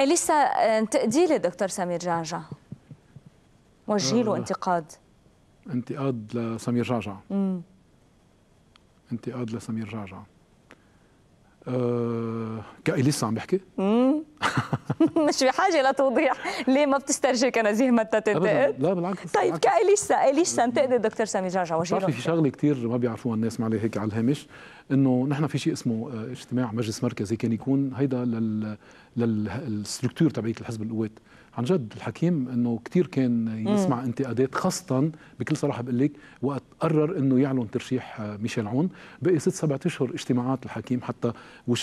اليسا انتقدي لي دكتور سمير جعجع وجهي له انتقاد انتقاد لسمير جعجع انتقاد لسمير جعجع أه كإليسا عم بحكي؟ مش بحاجه لتوضيح ليه ما بتسترجي كنزيه متى تنتقد لا بالعكس طيب كاليسا اليسا انتقدت دكتور سامي جعجع وجيره في شغله كثير ما بيعرفوها الناس معلي هيك على الهامش انه نحن في شيء اسمه آه، اجتماع مجلس مركزي كان يكون هيدا لل للستركتور تبعيه الحزب القوات عن جد الحكيم انه كثير كان يسمع مم. انتقادات خاصه بكل صراحه بقول لك وقت قرر انه يعلن ترشيح آه، ميشيل عون بقي ست سبعة اشهر اجتماعات الحكيم حتى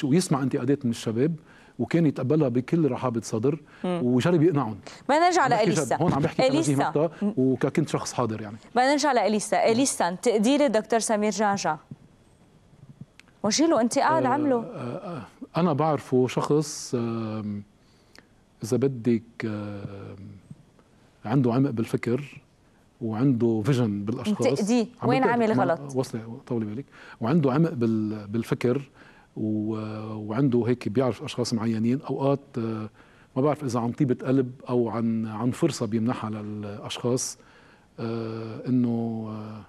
ويسمع انتقادات من الشباب وكان يتقبلها بكل رحابه صدر وجرب يقنعهم ما نرجع لاليسا هون عم بحكي اليسا وكنت شخص حاضر يعني ما نرجع لاليسا اليسا تقديري دكتور سمير جعجع وجيله انتقال آه، عمله آه، انا بعرفه شخص آه، اذا بدك عنده عمق بالفكر وعنده فيجن بالاشخاص تأديه وين عامل غلط وصلي طولي بالك وعنده عمق بالفكر وعنده هيك بيعرف اشخاص معينين اوقات آه، ما بعرف اذا عن طيبه قلب او عن عن فرصه بيمنحها للاشخاص آه، انه آه،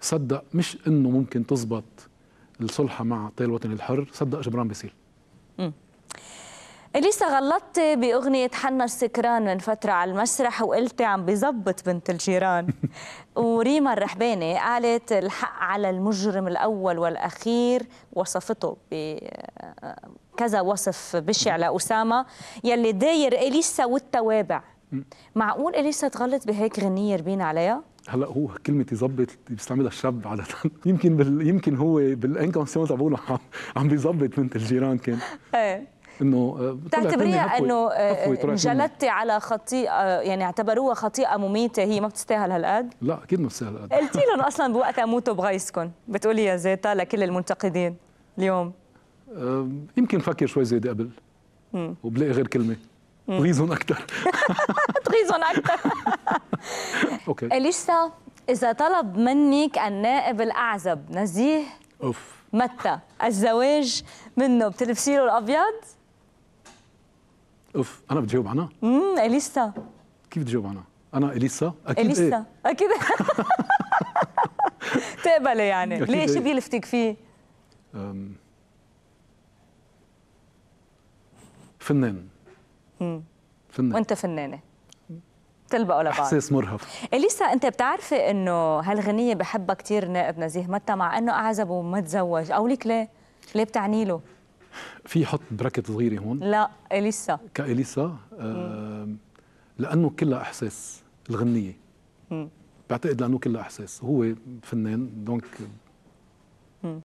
صدق مش انه ممكن تزبط الصلحه مع طيل الوطني الحر صدق جبران بيصير اليسا غلطتي باغنيه حنا السكران من فتره على المسرح وقلتي عم بزبط بنت الجيران وريما الرحباني قالت الحق على المجرم الاول والاخير وصفته بكذا وصف بشع لاسامه يلي داير اليسا والتوابع معقول اليسا تغلط بهيك غنيه ربينا عليها؟ هلا هو كلمه يظبط بيستعملها الشاب عاده يمكن بال... يمكن هو بالانكونسيونس عم بيقولوا عم بيظبط بنت الجيران كان ايه انه آه، تعتبريها انه آه، جلدتي على خطيئه يعني اعتبروها خطيئه مميته هي ما بتستاهل هالقد؟ لا اكيد ما بتستاهل هالقد قلتي لهم اصلا بوقتها موتوا بغيثكم بتقولي يا زيتا لكل المنتقدين اليوم يمكن فكر شوي زيادة قبل وبلاقي غير كلمه تغيظهم اكثر تغيظهم اكثر اوكي اليسا اذا طلب منك النائب الاعزب نزيه اوف متى الزواج منه بتلبسي له الابيض اوف انا بتجاوب عنها امم اليسا كيف بتجاوب عنها؟ انا اليسا اكيد إيه. اليسا إيه؟ اكيد تقبله يعني أكيد ليش إيه؟ بيلفتك فيه؟ أم... فنان امم فنان وانت فنانه تلبقوا لبعض احساس مرهف اليسا انت بتعرفي انه هالغنيه بحبها كثير نائب نزيه متى مع انه اعزب وما تزوج لك ليه؟ ليه بتعني له؟ في حط براكت صغيره هون لا اليسا كاليسا آه، لانه كلها احساس الغنيه بعتقد لانه كلها احساس هو فنان دونك